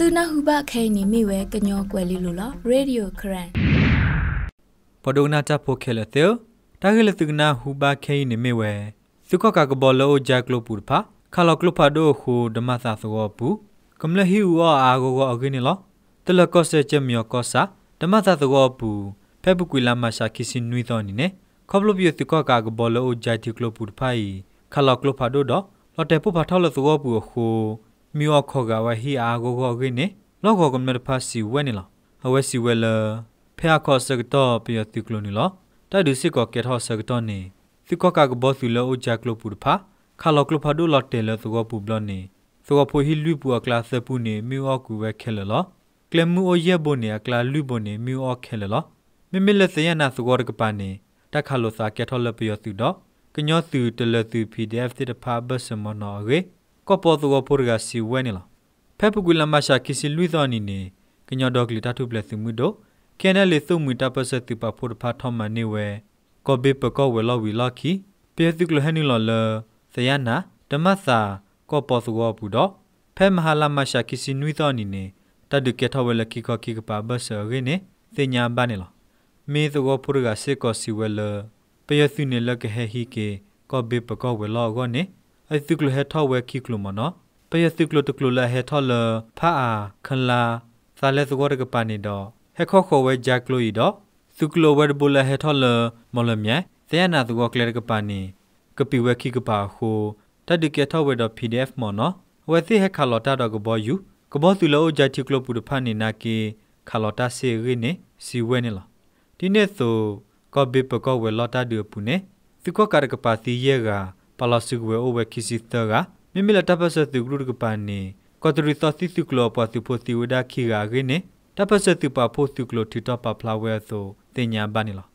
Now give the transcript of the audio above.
သူနာဟုဘခဲနီမိဝဲကညောကွယ်လီလိုလားရေဒီယိုခရန်ပဒုနာချဖိုခဲလသေတာဂလသူနာဟုဘခဲနီမိဝဲစုခကကဘောလောဂျာကလိုပူဖာခါလောကလိုဖာဒိုခုဓမ္မသာသောပူကမ္လဟီဝါအာဂောအဂိနီလောတလကောဆေချေမြောကောစာဓမ္မသာသောပူဖဲပုကွေလာမရှာခိစင်နွီတော်နီနဲခေါပလိုပြစုခကကဘောလောဂျာတိကလိုပူဖိုင်ခါလောကလိုဖာဒိုတော့လော်တဲပုဖာထောက်လသောပူခုมิวข้อกาวะฮีอาโกโกกิเนลอกอกมนพาสิเวเนลอเวสิเวลဖះခော့စကတောပယတိကလိုနီလတိုက်ဒုစစ်ကောကေထော့စကတောနေသီကောကကဘောသူလောဂျက်ကလိုပူဖာခါလောကလိုဖာဒုလော်တဲလသကောပူဘလနေသကောဖိုဟီလူပူအကလာဆပူနေမြူအော့ကူဝဲခဲလလကလမူအိုရဲ့ဘိုနေအကလာလူဘိုနေမြူအော့ခဲလလမြမလက်စရနာသကောရကပနေတက်ခါလောစာကေထော့လပယသူတော့ကညောသူတလသူ PDF တိတဖာဘစမနောရေကော့ပေါ်သူကဖိုရကစီဝဲနေလားဖက်ပကူလမရှာခီစီလွိသောနီနေကညော်ဒေါကလီတာထုပလက်စုမှုတော့ခဲနဲ့လေစုမှုတပဆက်တူပါဖိုရဖာထောမနေဝဲကော့ဘေပကောဝဲလော်ဝီလော်ခီပြဲသူကလဟနီလော်လသယနာဓမ္မစာကော့ပေါ်သူကဘူးတော့ဖဲမဟာလမရှာခီစီနွိသောနီနေတတ်ဒကေထဝဲလခီကောခီကပါဘဆရင်းနေစညာဘာနေလားမေသကောဖိုရကစေကောစီဝဲလပယသုနေလကဟဟီကေကောဘေပကောဝဲလော်ကောနေအသုကလဟထဝဲခိကလမနပယသုကလတကလလဟထလဖာအာခလာသာလဲသကောတကပနေတော့ဟက်ခော့ခော်ဝဲဂျက်ကလိုဤတော့သုကလဝဲဘလဟထလမလမြဲသယနာသကောကလကပနေကပိဝဲခိကပါဟုတတကေထဝဲတော့ PDF မနဝဲသိဟက်ခလော်တာတော့ကဘောယူကဘောသူလောဂျာတိကလပူတဖနေနာကေခလော်တာစေရင်းနေစီဝဲနေလားဒီနေ့ဆိုကဘေပကောဝဲလော်တာဒီပူနေသုကောကရကပါစီရဲကပါလာစုကဝဲအိုဝဲခီစီသကမိမိလက်တပ်ပတ်ဆက်သူဂရုကပန်နေကော်တရီသတိစုကလောပတ်သူပိုတီဝဒခီရာဂိနေတပ်ပတ်ဆက်သူပါဖို့သူကလောထီတော့ပါဖလာဝဲဆိုတင်ညာပန်နေလား